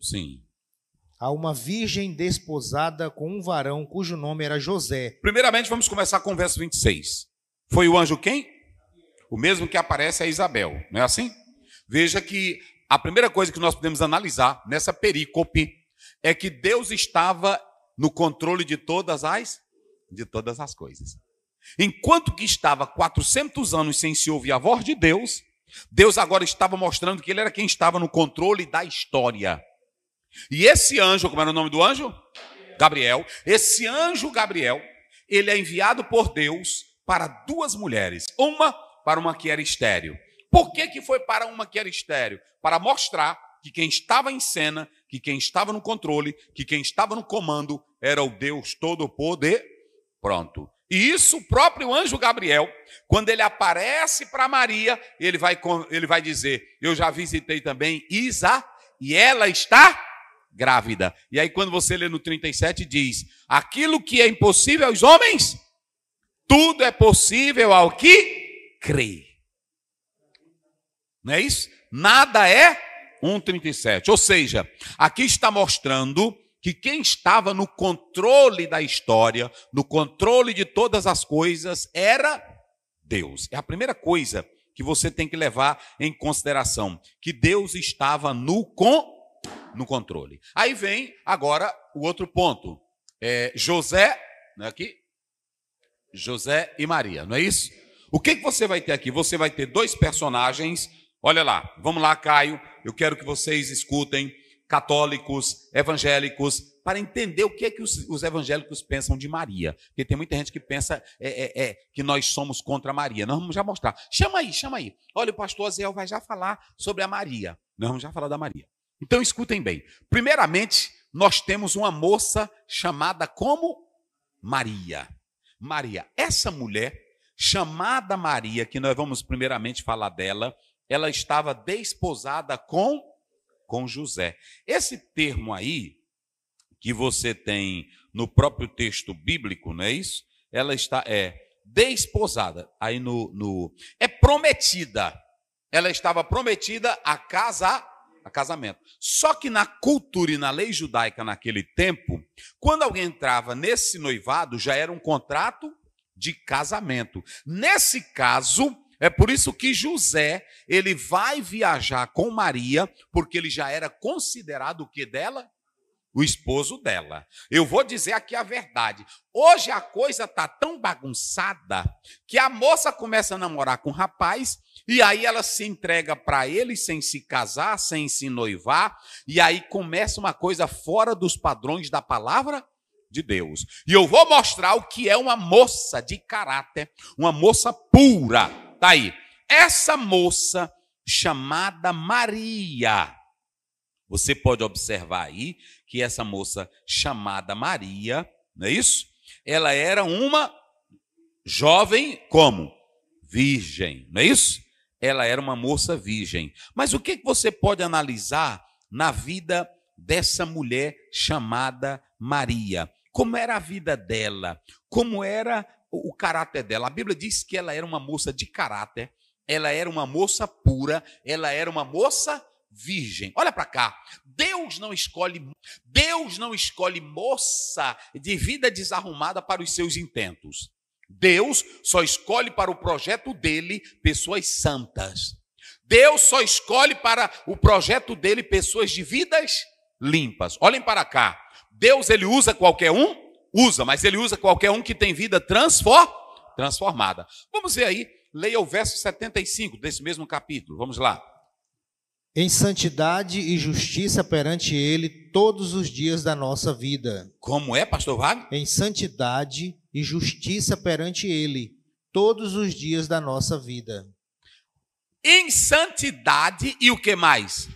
Sim. A uma virgem desposada com um varão cujo nome era José. Primeiramente, vamos começar com o verso 26. Foi o anjo quem? O mesmo que aparece a Isabel, não é assim? Veja que a primeira coisa que nós podemos analisar nessa perícope é que Deus estava no controle de todas as de todas as coisas. Enquanto que estava 400 anos sem se ouvir a voz de Deus, Deus agora estava mostrando que ele era quem estava no controle da história. E esse anjo, como era o nome do anjo? Gabriel. Esse anjo Gabriel, ele é enviado por Deus para duas mulheres. Uma para uma que era estéreo. Por que, que foi para uma que era estéreo? Para mostrar que quem estava em cena, que quem estava no controle, que quem estava no comando era o Deus Todo-Poder. Pronto. E isso o próprio anjo Gabriel, quando ele aparece para Maria, ele vai, ele vai dizer: Eu já visitei também Isa, e ela está grávida. E aí, quando você lê no 37, diz: Aquilo que é impossível aos homens, tudo é possível ao que crê. Não é isso? Nada é 1,37. Ou seja, aqui está mostrando que quem estava no controle da história, no controle de todas as coisas, era Deus. É a primeira coisa que você tem que levar em consideração: que Deus estava no controle no controle. Aí vem agora o outro ponto. É José, não é aqui? José e Maria, não é isso? O que, que você vai ter aqui? Você vai ter dois personagens. Olha lá, vamos lá, Caio. Eu quero que vocês escutem católicos, evangélicos, para entender o que é que os, os, evangélicos pensam de Maria. Porque tem muita gente que pensa é, é, é, que nós somos contra Maria. Nós vamos já mostrar. Chama aí, chama aí. Olha, o pastor Azel vai já falar sobre a Maria. Nós vamos já falar da Maria. Então escutem bem. Primeiramente, nós temos uma moça chamada como Maria. Maria, essa mulher chamada Maria, que nós vamos primeiramente falar dela, ela estava desposada com com José. Esse termo aí que você tem no próprio texto bíblico, não é isso? Ela está é desposada. Aí no, no é prometida. Ela estava prometida a casa a casamento. Só que na cultura e na lei judaica naquele tempo, quando alguém entrava nesse noivado, já era um contrato de casamento. Nesse caso, é por isso que José, ele vai viajar com Maria, porque ele já era considerado o que dela? o esposo dela. Eu vou dizer aqui a verdade. Hoje a coisa tá tão bagunçada que a moça começa a namorar com o rapaz e aí ela se entrega para ele sem se casar, sem se noivar, e aí começa uma coisa fora dos padrões da palavra de Deus. E eu vou mostrar o que é uma moça de caráter, uma moça pura. Tá aí. Essa moça chamada Maria você pode observar aí que essa moça chamada Maria, não é isso? Ela era uma jovem como virgem, não é isso? Ela era uma moça virgem. Mas o que você pode analisar na vida dessa mulher chamada Maria? Como era a vida dela? Como era o caráter dela? A Bíblia diz que ela era uma moça de caráter, ela era uma moça pura, ela era uma moça virgem. Olha para cá. Deus não escolhe Deus não escolhe moça de vida desarrumada para os seus intentos. Deus só escolhe para o projeto dele pessoas santas. Deus só escolhe para o projeto dele pessoas de vidas limpas. Olhem para cá. Deus ele usa qualquer um? Usa, mas ele usa qualquer um que tem vida transformada. Vamos ver aí, leia o verso 75 desse mesmo capítulo. Vamos lá em santidade e justiça perante Ele todos os dias da nossa vida. Como é, pastor Wagner? Em santidade e justiça perante Ele todos os dias da nossa vida. Em santidade e o que mais?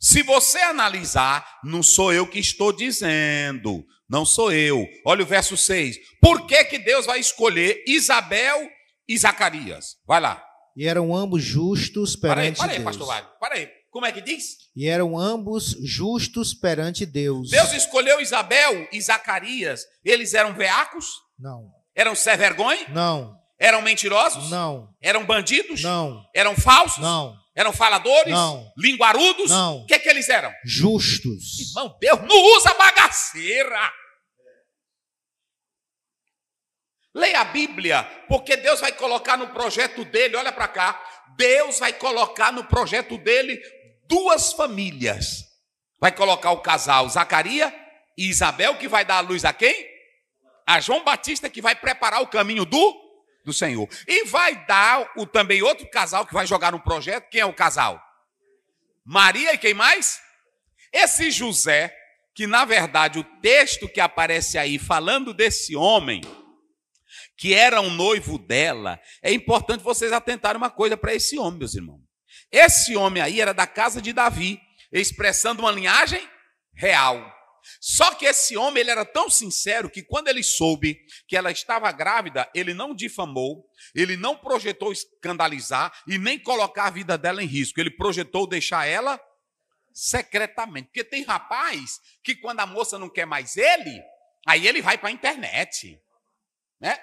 Se você analisar, não sou eu que estou dizendo, não sou eu. Olha o verso 6. Por que, que Deus vai escolher Isabel e Zacarias? Vai lá. E eram ambos justos perante Deus. Para aí, para aí pastor Wagner, para aí. Como é que diz? E eram ambos justos perante Deus. Deus escolheu Isabel e Zacarias. Eles eram veacos? Não. Eram sem vergonha? Não. Eram mentirosos? Não. Eram bandidos? Não. Eram falsos? Não. Eram faladores? Não. Linguarudos? Não. O que, é que eles eram? Justos. Irmão, Deus não usa bagaceira. Leia a Bíblia, porque Deus vai colocar no projeto dele, olha para cá, Deus vai colocar no projeto dele duas famílias. Vai colocar o casal Zacaria e Isabel, que vai dar a luz a quem? A João Batista, que vai preparar o caminho do, do Senhor. E vai dar o, também outro casal que vai jogar no projeto. Quem é o casal? Maria e quem mais? Esse José, que na verdade o texto que aparece aí falando desse homem que era um noivo dela, é importante vocês atentarem uma coisa para esse homem, meus irmãos. Esse homem aí era da casa de Davi, expressando uma linhagem real. Só que esse homem ele era tão sincero que quando ele soube que ela estava grávida, ele não difamou, ele não projetou escandalizar e nem colocar a vida dela em risco. Ele projetou deixar ela secretamente. Porque tem rapaz que quando a moça não quer mais ele, aí ele vai para a internet. Né?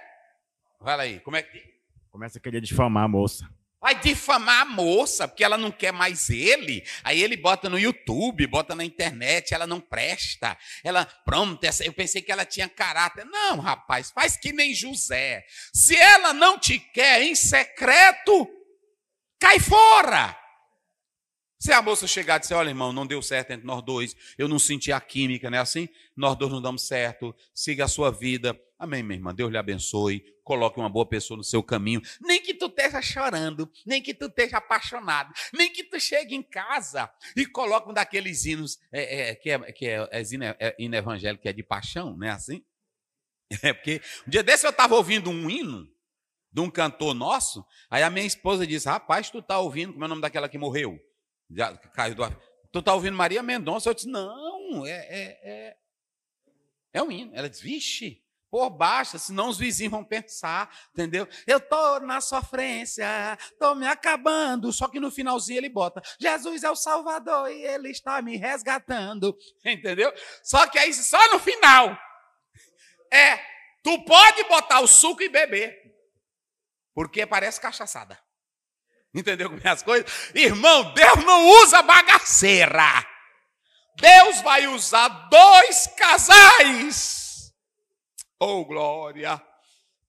Fala aí, como é que. Começa a querer difamar a moça. Vai difamar a moça, porque ela não quer mais ele. Aí ele bota no YouTube, bota na internet, ela não presta. Ela, pronto, essa, eu pensei que ela tinha caráter. Não, rapaz, faz que nem José. Se ela não te quer em secreto, cai fora. Se a moça chegar e disser, olha, irmão, não deu certo entre nós dois, eu não senti a química, não é assim? Nós dois não damos certo, siga a sua vida. Amém, minha irmã. Deus lhe abençoe. Coloque uma boa pessoa no seu caminho. Nem que tu esteja chorando, nem que tu esteja apaixonado, nem que tu chegue em casa e coloque um daqueles hinos é, é, que, é, que é, é, hino é, é evangélico, que é de paixão, né? Assim? É porque um dia desse eu estava ouvindo um hino de um cantor nosso. Aí a minha esposa disse: Rapaz, tu tá ouvindo, como é o nome daquela que morreu? Já, caiu do... Tu tá ouvindo Maria Mendonça? Eu disse: Não, é, é, é, é um hino. Ela disse: Vixe por baixo, senão os vizinhos vão pensar, entendeu? Eu tô na sofrência, tô me acabando, só que no finalzinho ele bota: Jesus é o Salvador e ele está me resgatando, entendeu? Só que aí só no final é, tu pode botar o suco e beber. Porque parece cachaçada. Entendeu como é as coisas? Irmão, Deus não usa bagaceira. Deus vai usar dois casais Oh, glória!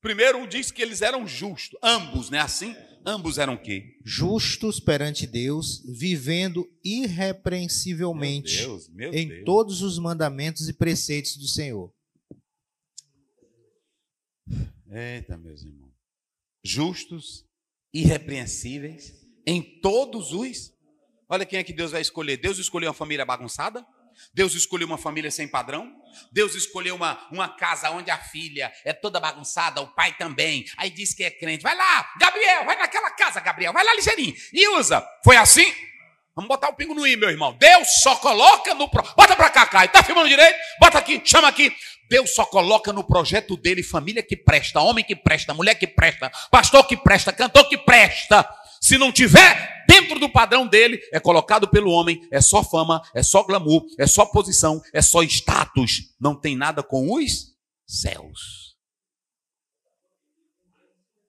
Primeiro diz que eles eram justos, ambos, né? Assim, ambos eram quê? Justos perante Deus, vivendo irrepreensivelmente meu Deus, meu em Deus. todos os mandamentos e preceitos do Senhor. Eita, meus irmãos. Justos, irrepreensíveis em todos os. Olha quem é que Deus vai escolher. Deus escolheu uma família bagunçada? Deus escolheu uma família sem padrão. Deus escolheu uma, uma casa onde a filha é toda bagunçada, o pai também. Aí diz que é crente. Vai lá, Gabriel, vai naquela casa, Gabriel, vai lá ligeirinho. E usa. Foi assim? Vamos botar o um pingo no i, meu irmão. Deus só coloca no. Pro... Bota pra cá, Caio. Tá filmando direito? Bota aqui, chama aqui. Deus só coloca no projeto dele família que presta, homem que presta, mulher que presta, pastor que presta, cantor que presta. Se não tiver dentro do padrão dele, é colocado pelo homem, é só fama, é só glamour, é só posição, é só status, não tem nada com os céus.